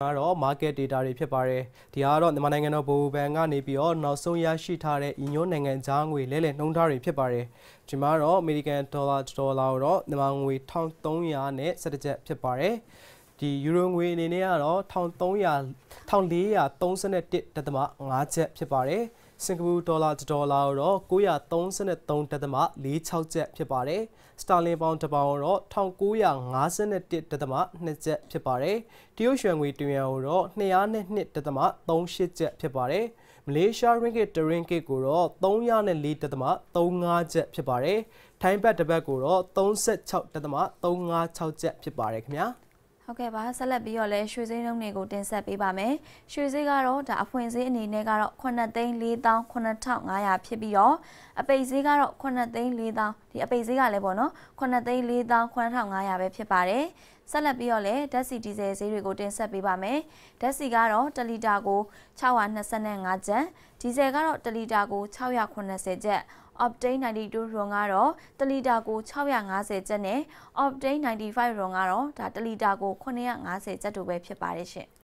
ကတော့ market data တွေဖြစ်ပါတယ်ဒီဟာကတော့မြန်မာနိုင်ငံတော်ဗဟိုဘဏ်ကနေပြီးတော့နောက်ဆုံးရရှိထားတဲ့ဤညွန်းနိုင်ငံသားငွေလဲလှယ်နှုန်းထားတွေဖြစ်ပါတယ်ဒီမှာတော့ American dollar ဒေါ်လာကိုတော့မြန်မာငွေ1300နဲ့17ကျပ်ဖြစ်ပါတယ်ဒီ euro ငွေအနေနဲ့ကတော့1300 1431.5ချက်ဖြစ်ပါတယ်စင်ကာပူဒေါ်လာ1ဒေါ်လာတော့933.46ကျပ်ဖြစ်ပါတယ်။စတာလင်ပေါင်တစ်ပေါင်တော့1951.2ကျပ်ဖြစ်ပါတယ်။တရုတ်ရွှေငွေတယွမ်တော့202.38ကျပ်ဖြစ်ပါတယ်။မလေးရှားရင်းဂစ်တရင်းဂစ်ကိုတော့304.35ကျပ်ဖြစ်ပါတယ်။ထိုင်းဘတ်တစ်ဘတ်ကိုတော့36.356ကျပ်ဖြစ်ပါတယ်ခင်ဗျာ။ဟုတ်ကဲ့ပါဆက်လက်ပြီးတော့လဲရွှေဈေးနှုန်းတွေကိုတင်ဆက်ပေးပါမယ်။ရွှေဈေးကတော့ဒါအဖွင့်ဈေးအနေနဲ့ကတော့9,4500ဖြစ်ပြီးတော့အပိတ်ဈေးကတော့9,4000ဒီအပိတ်ဈေးကလည်းပေါ့နော်9,4500ပဲဖြစ်ပါတယ်။ဆက်လက်ပြီးတော့လည်းဓာတ်ဆီဒီဇယ်ဈေးတွေကိုတင်ဆက်ပေးပါမယ်ဓာတ်ဆီကတော့1လီတာကို625ကျပ်ဒီဇယ်ကတော့1လီတာကို680ကျပ် Optane 92 RON ကတော့1လီတာကို650ကျပ်နဲ့ Optane 95 RON ကတော့ဒါ1လီတာကို950ကျပ်တို့ပဲဖြစ်ပါတယ်ရှင်